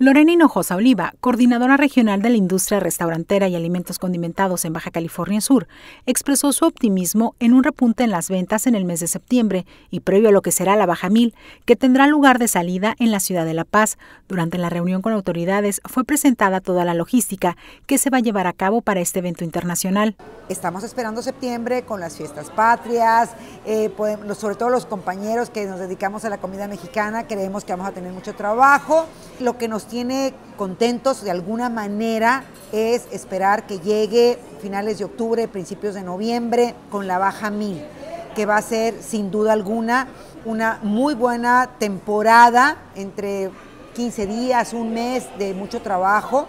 Lorena Hinojosa Oliva, coordinadora regional de la industria restaurantera y alimentos condimentados en Baja California Sur, expresó su optimismo en un repunte en las ventas en el mes de septiembre y previo a lo que será la Baja Mil, que tendrá lugar de salida en la ciudad de La Paz. Durante la reunión con autoridades fue presentada toda la logística que se va a llevar a cabo para este evento internacional. Estamos esperando septiembre con las fiestas patrias, eh, sobre todo los compañeros que nos dedicamos a la comida mexicana, creemos que vamos a tener mucho trabajo. Lo que nos tiene contentos de alguna manera es esperar que llegue finales de octubre, principios de noviembre con la baja mil que va a ser sin duda alguna una muy buena temporada entre 15 días, un mes de mucho trabajo.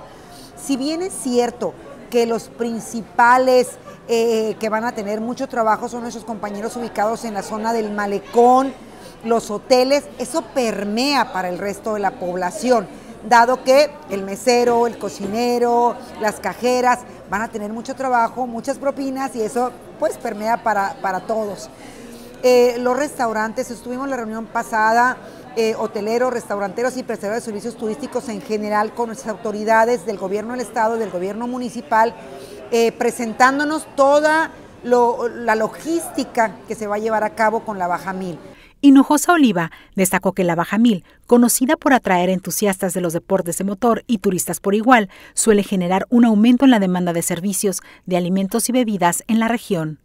Si bien es cierto que los principales eh, que van a tener mucho trabajo son nuestros compañeros ubicados en la zona del malecón, los hoteles, eso permea para el resto de la población dado que el mesero, el cocinero, las cajeras van a tener mucho trabajo, muchas propinas y eso pues permea para, todos. Eh, los restaurantes, estuvimos en la reunión pasada, eh, hoteleros, restauranteros y prestadores de servicios turísticos en general con las autoridades del gobierno del estado, del gobierno municipal, eh, presentándonos toda la logística que se va a llevar a cabo con la Baja Mil. Hinojosa Oliva destacó que la Baja Mil, conocida por atraer entusiastas de los deportes de motor y turistas por igual, suele generar un aumento en la demanda de servicios de alimentos y bebidas en la región.